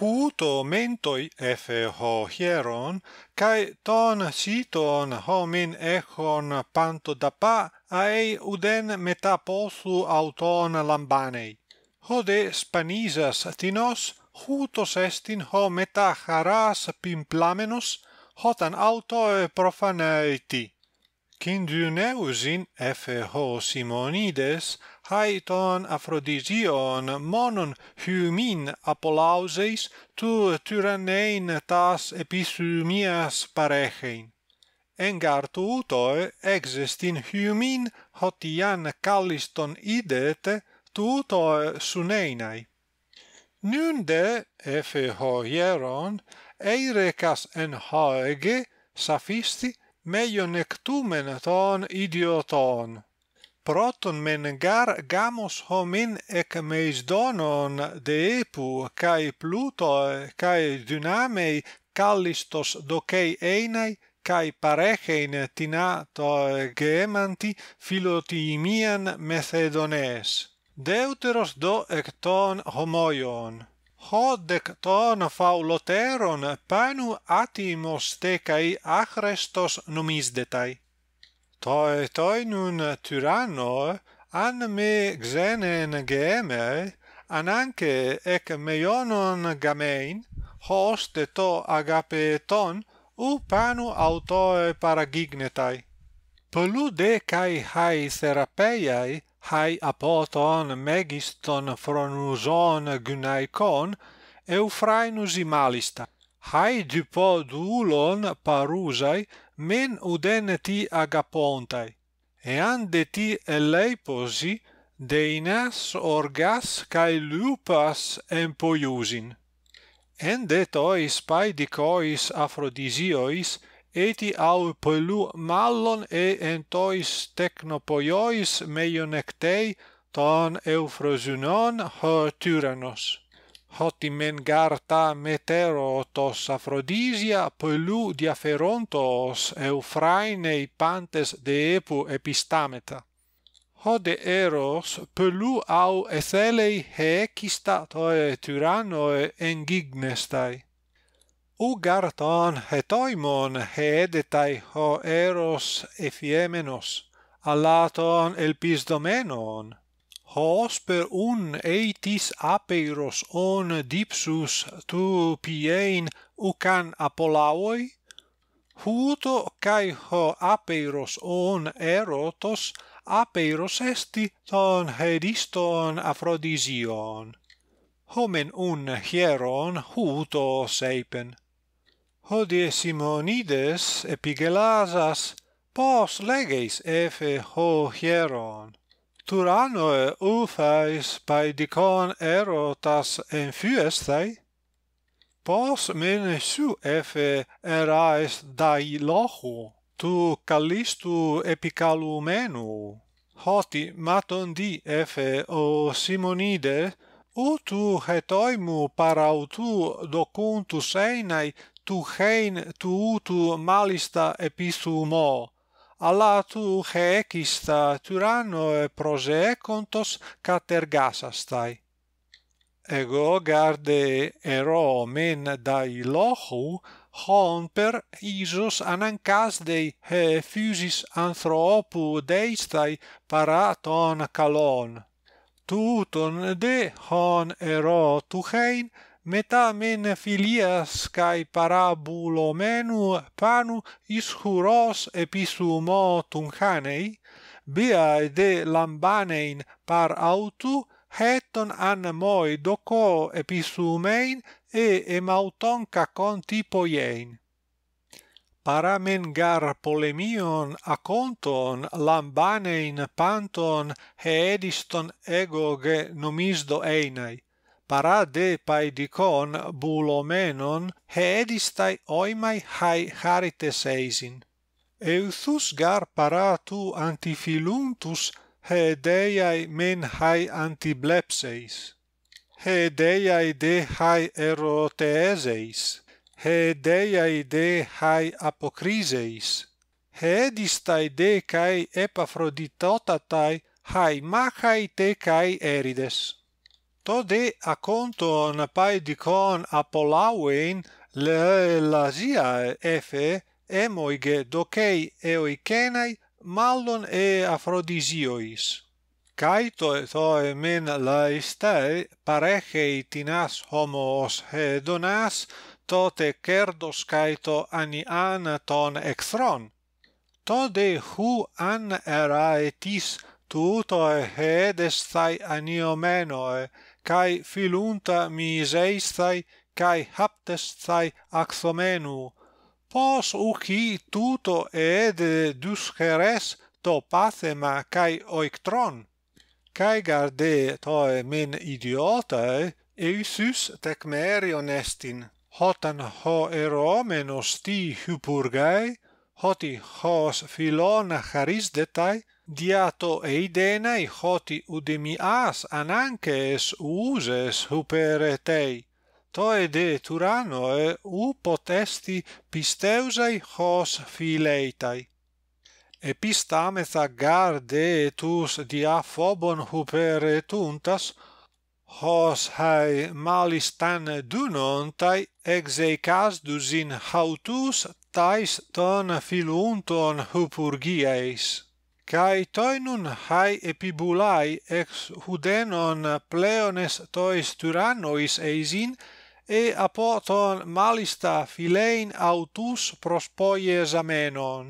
huto mentoi efe ho hieron, cae ton siton homin echon panto da pa, aei uden metaposu auton lambanei. Hode spanisas tinos, hutos estin ho meta charas pimplamenos, hotan auto profaneiti kindune usin efe ho simonides haiton afrodision monon humin apolauseis tu tyrannein tas episumias parechein. Engartu utoe existin humin hotian calliston idete tu utoe suneinai. Nunde efe ho hieron eirecas en hoege safistii MEION ECTUMEN TON IDIOTON. PROTON MEN GAR GAMOS HOMIN EC MEISDONON DE IPU CAI PLUTO CAI DUNAMEI CALLISTOS DO CEI EINAI CAI parechein TINA TO GEEMANTI FILOTIMIAN METHEDONES. DEUTEROS DO ECTON HOMOION hodec ton fauloteron panu atimos tecai achrestos numisdetai. Toe toi nun tyranno, an me xenen geeme, an anche ec meionon gamein, hoste to agape ton, u panu autoe paragignetai. Pelu de cae hae therapeiae, hai apoton megiston phronuson gynaikon euphrainus imalista hai dipodulon parusai men udeneti agapontai e ande ti eleiposi deinas orgas kai lupas empoiusin ende tois paidicois aphrodisiois eti au pelu mallon e entois technopoiois meionectei ton eufrosunon ho hoti men garta metero tos Aphrodisia pelu diaferontos eufraenei pantes deepu epistameta. Ho de eros pelu au ethelei e toe Tyrannoe engignestai, ugarton hetoimon hedetai ho eros allaton el elpisdomenon hos per un etis apeiros on dipsus tu piein ucan apolaoi huto kai ho apeiros on erotos apeiros esti ton hediston aphrodision homen un hieron huto seipen Hodie Simonides epigelasas pos leges efe ho hieron. Turanoe ufais paedicon erotas enfuestai? Pos mene su efe erais dai lohu, tu callistu epicalumenu. Hoti maton di efe o Simonide, utu hetoimu parautu docuntus einai tu hein tu utu malista episu mo alla tu hekista tyranno e prose contos catergasastai ego garde ero men dai lohu hon per isos anancas dei he fusis anthropu deistai paraton calon tuton de hon ero tu hein meta men filias kai parabulo menu panu ischuros episumo tunhanei bia de lambanein par autu heton an moi doco episumein e emauton ka kon tipo yein gar polemion aconton lambanein panton heediston egoge nomisdo einai para de paidikon bulomenon hedistai oi mai hai harites euthus gar para tu antifiluntus hedeiai men hai antiblepseis hedeiai de hai eroteseis hedeiai de hai apokriseis hedistai de kai epafroditotatai hai machai te kai erides tod e a conto na pai di con apolawen le lasia f e moige dokei e oi kenai mallon e afrodisiois kai to e to e menala stai parege tinas homoos e donas tote kerdo skaito anianaton exron tod e hu an eraetis touto e destai aniomeno kai filunta miseistai kai haptestai axomenu pos uchi tuto ed duscheres to pathema kai oictron kai garde toe min idiota eisus tecmerion estin hotan ho eromenos ti hypurgae, hoti hos filona charis detai diato e idena i hoti udemi as ananche uses super tei to de e u potesti pisteusai hos fileitai. e pistame etus gar de tus dia phobon huper tuntas hos hai malistan dunontai dunon tai exeicas du hautus tais ton filunton hupurgiais. Kai toi nun hai epibulai ex hudenon pleones tois tyrannois eisin, e apoton malista filein autus prospoies amenon.